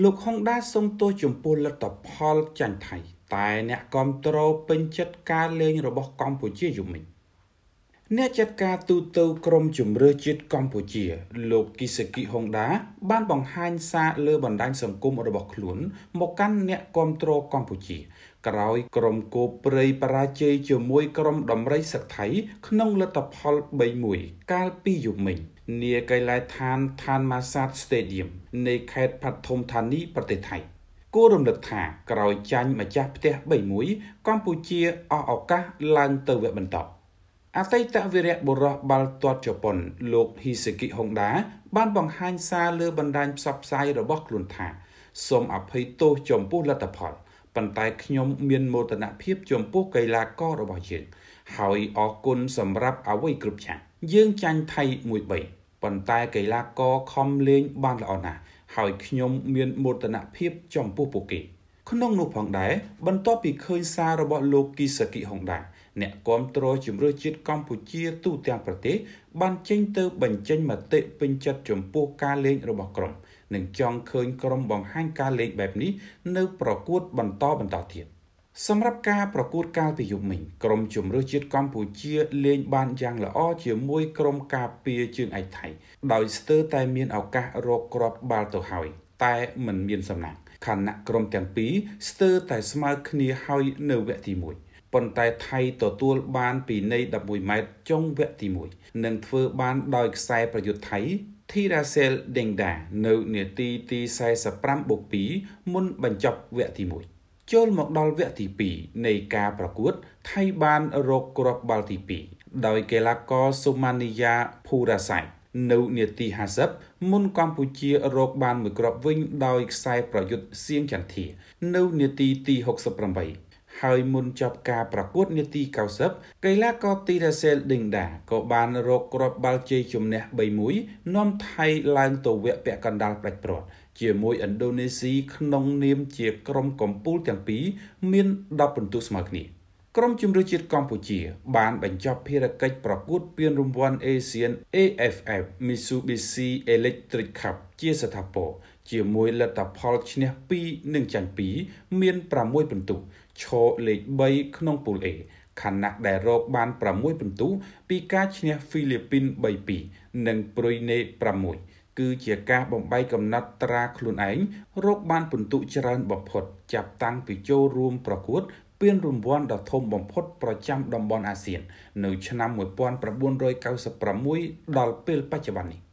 លោកហុងដាសុំទោសចំពោះលទ្ធផលចាញ់ថៃតែអ្នកគ្រប់គ្រងពេញចិត្តការលេងរបស់កម្ពុជាយូរមិញអ្នកចាត់ការទូតទៅក្រមជំរឿជាតិកម្ពុជាលោកគីសាគីហុងដា បាន បង្ហាញសារលើ បណ្ដាញសង្គមរបស់ខ្លួន មកកាន់អ្នកគ្រប់គ្រងកម្ពុជា ក្រោយ ក្រមគោព្រៃបរាជ័យជាមួយ ក្រមដំរីសឹកថៃក្នុងលទ្ធផល3-1កាលពីយប់មិញនាកីឡដ្ឋានឋានម៉ាសាត Stadium នៃខេត្តផាត់ធំធានីប្រទេសថៃគួររំលឹកថាក្រោយចាញ់ម្ចាស់ផ្ទះ3-1កម្ពុជាអស់ឱកាសឡើងទៅវគ្គបន្តអតីតវីរៈបុរសបាល់ទាត់ជប៉ុន លោក Hisaki Honda បានបង្ហាញសារលើបណ្ដាញផ្សព្វផ្សាយរបស់ខ្លួនថាសូមអភ័យទោសចំពោះលទ្ធផលប៉ុន្តែខ្ញុំមានមោទនភាព ចំពោះកីឡាកររបស់យើងហើយអរគុណសម្រាប់អ្វីគ្រប់យ៉ាងយើងចាញ់ថៃ1-3ប៉ុន្តែកីឡាករខំលេងបានល្អណាស់ហើយខ្ញុំមានមោទនភាពចំពោះពួកគេក្នុងនោះផងដែរបន្ទាប់ពីឃើញសាររបស់លោកគីសាគីហុងដា អ្នកគាំទ្រជំរឿជាតិកម្ពុជាទូទាំងប្រទេស បានចេញទៅបញ្ចេញមតិពេញចិត្តចំពោះការលេងរបស់ក្រុមនិងចង់ឃើញក្រុមបង្ហាញការលេងបែបនេះនៅប្រកួត បន្តបន្តទៀត។សម្រាប់ការប្រកួតកាលពីយប់មិញក្រុមជំរឿជាតិកម្ពុជាលេងបានយ៉ាងល្អជាមួយក្រុមការពារជើងឯកថៃ ដោយស្ទើរតែមានឱកាសរកគ្រាប់បាល់ទៅហើយ តែមិនមានសំណាងខណៈក្រុមទាំងពីរស្ទើរតែស្មើគ្នាហើយនៅវគ្គទី1ប៉ុន្តែថៃទទួលបានពីនៃ11ម៉ែត្រចុងវគ្គទី1និងធ្វើបានដោយខ្សែប្រយុទ្ធថៃ Thirasel Dengda នៅនាទីទី 45+2 មុនបញ្ចប់វគ្គទី1ចូលមកដល់វគ្គទី2នៃការប្រកួតថៃបានរកគ្រាប់បាល់ទី2ដោយកីឡាករសូម៉ានីយ៉ាភូរ៉ាសៃនៅនាទី50មុនកម្ពុជារកបានមួយគ្រាប់វិញដោយខ្សែប្រយុទ្ធសៀងចន្ទធានៅនាទីទី68ហើយមុនចប់ការប្រកួតនាទី90កីឡាករទីរ៉ាសែលឌីងដាក៏បានរកគ្រាប់បាល់ជ័យជំនះ3-1នាំថៃឡើងទៅវគ្គពាក់កណ្ដាលផ្ដាច់ព្រាត់ជាមួយឥណ្ឌូនេស៊ីក្នុង នាមជា ក្រុមកំពូលទាំងពីរមាន10ពិន្ទុស្មើគ្នាក្រុមជម្រើសជាតិកម្ពុជាបានបញ្ចប់ភារកិច្ចប្រកួតពានរង្វាន់ ASEAN AFF Mitsubishi Electric Cup ជាស្ថាពរជាមួយលទ្ធផលឈ្នះ2និងចាញ់2មាន6ពិន្ទុឈរលេខ3ក្នុងពូល A ខណៈដែលរកបាន6ពិន្ទុពីការឈ្នះហ្វីលីពីន3-2និងព្រុយណេ6គឺជាការបំបីកំណត់ត្រាខ្លួនឯងរកបានពិន្ទុច្រើនបំផុតចាប់តាំងពីចូលរួមប្រកួត ពានរង្វាន់ដ៏ធំបំផុត ប្រចាំតំបន់អាស៊ាននៅឆ្នាំ1996ដល់ពេលបច្ចុប្បន្ននេះ។